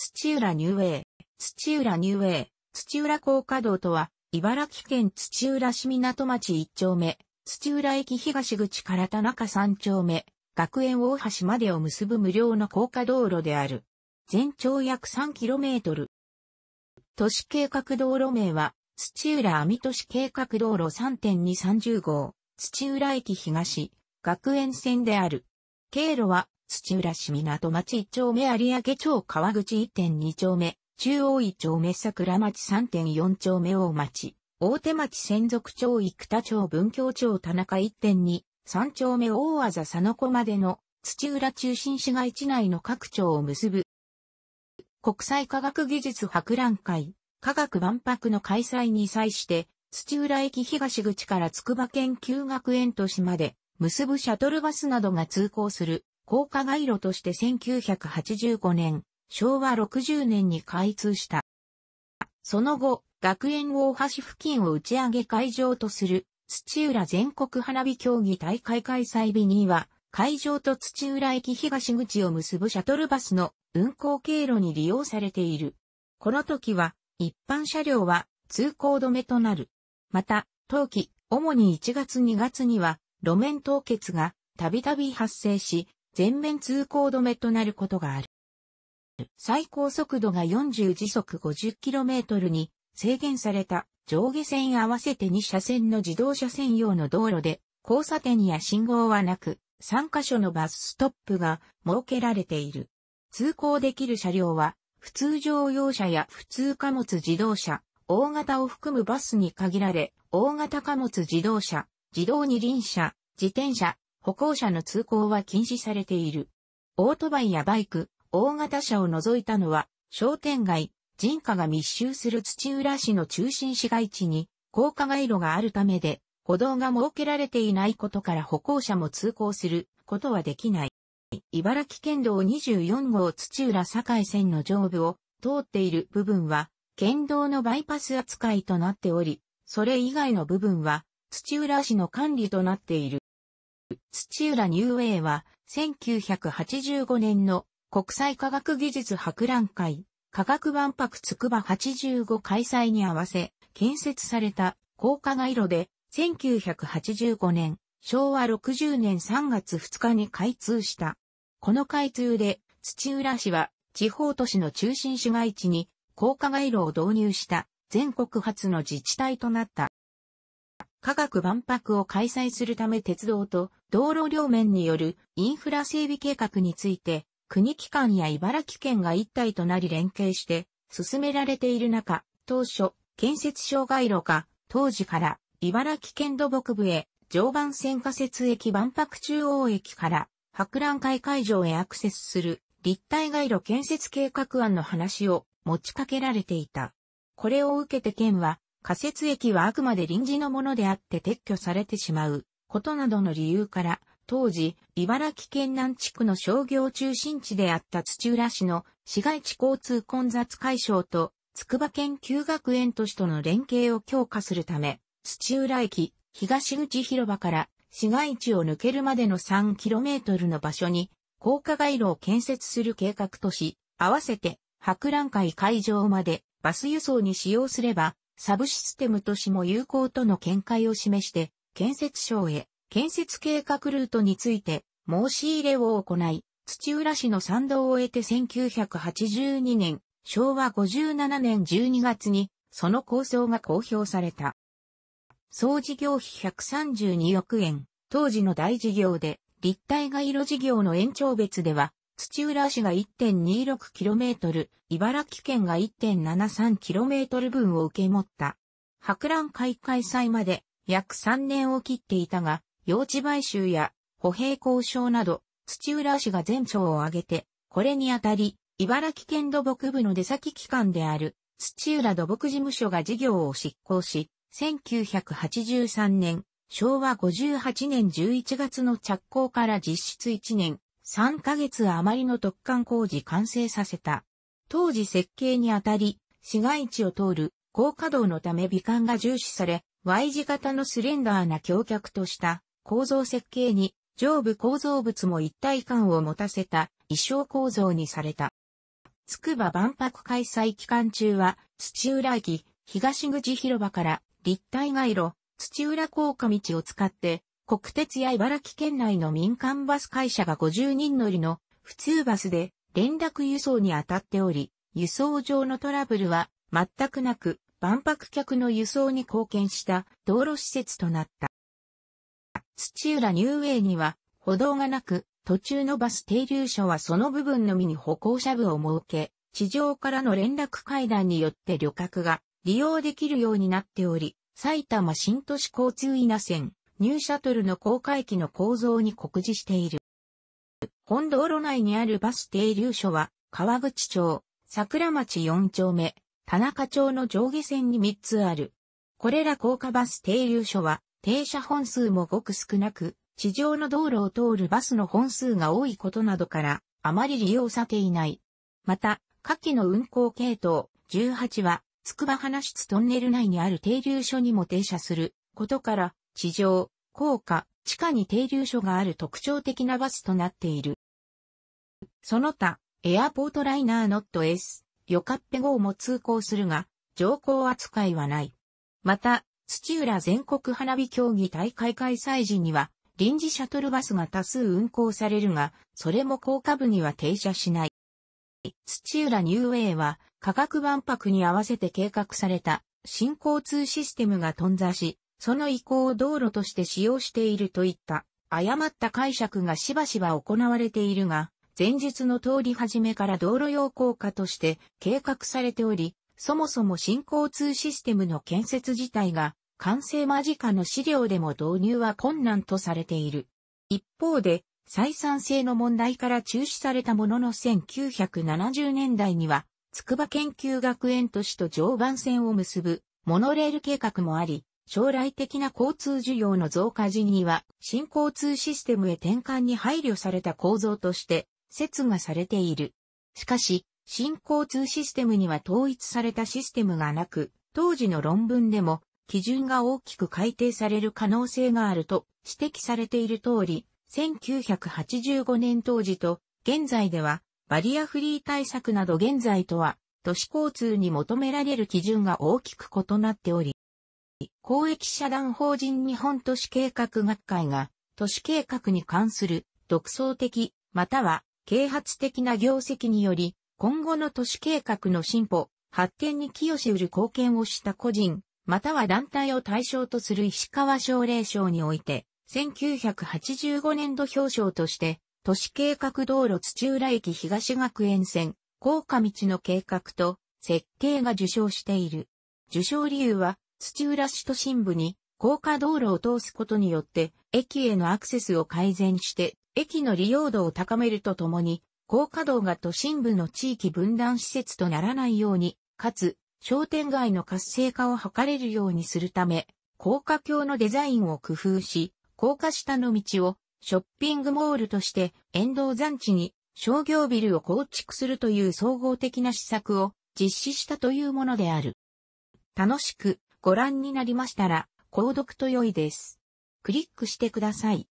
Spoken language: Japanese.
土浦ニューウェイ、土浦ニューウェイ、土浦高架道とは、茨城県土浦市港町一丁目、土浦駅東口から田中三丁目、学園大橋までを結ぶ無料の高架道路である。全長約 3km。都市計画道路名は、土浦網都市計画道路3.230号、土浦駅東、学園線である。経路は、土浦市港町1丁目有明町川口1.2丁目、中央1丁目桜町3.4丁目大町、大手町専属町生田町文京町田中1.2、三丁目大字佐野子までの土浦中心市街地内の各町を結ぶ。国際科学技術博覧会、科学万博の開催に際して、土浦駅東口から筑波研究学園都市まで結ぶシャトルバスなどが通行する高架街路として1985年、昭和60年に開通した。その後、学園大橋付近を打ち上げ会場とする土浦全国花火競技大会開催日には、会場と土浦駅東口を結ぶシャトルバスの運行経路に利用されている。この時は、一般車両は通行止めとなる。また、冬季、主に1月2月には、路面凍結がたびたび発生し、全面通行止めとなることがある。最高速度が40時速 50km に制限された上下線合わせて2車線の自動車専用の道路で交差点や信号はなく3カ所のバスストップが設けられている。通行できる車両は普通乗用車や普通貨物自動車、大型を含むバスに限られ、大型貨物自動車、自動二輪車、自転車、歩行者の通行は禁止されている。オートバイやバイク、大型車を除いたのは、商店街、人家が密集する土浦市の中心市街地に、高架街路があるためで、歩道が設けられていないことから歩行者も通行することはできない。茨城県道24号土浦境線の上部を通っている部分は、県道のバイパス扱いとなっており、それ以外の部分は土浦市の管理となっている。土浦ニューウェイは、1985年の国際科学技術博覧会、科学万博つくば85開催に合わせ、建設された高架街路で、1985年、昭和60年3月2日に開通した。この開通で、土浦市は、地方都市の中心市街地に、高架街路を導入した、全国初の自治体となった。科学万博を開催するため鉄道と道路両面によるインフラ整備計画について、国機関や茨城県が一体となり連携して進められている中、当初、建設障害路が当時から茨城県土木部へ常磐線仮設駅万博中央駅から博覧会会場へアクセスする立体街路建設計画案の話を持ちかけられていた。これを受けて県は仮設駅はあくまで臨時のものであって撤去されてしまうことなどの理由から、当時、茨城県南地区の商業中心地であった土浦市の市街地交通混雑解消と、筑波研究学園都市との連携を強化するため、土浦駅東口広場から市街地を抜けるまでの 3km の場所に、高架街路を建設する計画とし、合わせて博覧会会場までバス輸送に使用すれば、サブシステム都市も有効との見解を示して、建設省へ建設計画ルートについて申し入れを行い、土浦市の賛同を得て1982年、昭和57年12月にその構想が公表された。総事業費132億円、当時の大事業で、立体街路事業の延長別では、土浦市が 1.26km、茨城県が 1.73km 分を受け持った。博覧会開催まで約3年を切っていたが、用地買収や歩兵交渉など、土浦市が全庁を挙げて、これにあたり、茨城県土木部の出先機関である、土浦土木事務所が事業を執行し、1983年、昭和58年11月の着工から実質1年、3ヶ月余りの特貫工事完成させた。当時設計にあたり、市街地を通る高架道のため美観が重視され、Y 字型のスレンダーな橋脚とした構造設計に上部構造物も一体感を持たせた衣装構造にされた。つくば万博開催期間中は土浦駅東口広場から立体街路土浦高架道を使って国鉄や茨城県内の民間バス会社が50人乗りの普通バスで連絡輸送に当たっており、輸送上のトラブルは全くなく万博客の輸送に貢献した道路施設となった。土浦ニューウェイには歩道がなく、途中のバス停留所はその部分のみに歩行者部を設け、地上からの連絡階段によって旅客が利用できるようになっており、埼玉新都市交通稲線、ニューシャトルの公開機の構造に告示している。本道路内にあるバス停留所は、川口町、桜町4丁目、田中町の上下線に3つある。これら高架バス停留所は、停車本数もごく少なく、地上の道路を通るバスの本数が多いことなどから、あまり利用されていない。また、下記の運行系統18は、筑波花室トンネル内にある停留所にも停車することから、地上、高架、地下に停留所がある特徴的なバスとなっている。その他、エアポートライナーノット S、よかっぺ号も通行するが、乗降扱いはない。また、土浦全国花火競技大会開催時には、臨時シャトルバスが多数運行されるが、それも高架部には停車しない。土浦ニューウェイは、科学万博に合わせて計画された新交通システムが頓挫し、その移行を道路として使用しているといった誤った解釈がしばしば行われているが、前日の通り始めから道路用高架として計画されており、そもそも新交通システムの建設自体が完成間近の資料でも導入は困難とされている。一方で、採算性の問題から中止されたものの1970年代には、筑波研究学園都市と常磐線を結ぶモノレール計画もあり、将来的な交通需要の増加時には、新交通システムへ転換に配慮された構造として、説がされている。しかし、新交通システムには統一されたシステムがなく、当時の論文でも基準が大きく改定される可能性があると指摘されている通り、1985年当時と現在ではバリアフリー対策など現在とは都市交通に求められる基準が大きく異なっており、公益社団法人日本都市計画学会が都市計画に関する独創的または啓発的な業績により、今後の都市計画の進歩、発展に寄与しうる貢献をした個人、または団体を対象とする石川奨励賞において、1985年度表彰として、都市計画道路土浦駅東学園線、高架道の計画と設計が受賞している。受賞理由は、土浦市都心部に高架道路を通すことによって、駅へのアクセスを改善して、駅の利用度を高めるとともに、高稼働が都心部の地域分断施設とならないように、かつ、商店街の活性化を図れるようにするため、高架橋のデザインを工夫し、高架下の道をショッピングモールとして沿道山地に商業ビルを構築するという総合的な施策を実施したというものである。楽しくご覧になりましたら、購読と良いです。クリックしてください。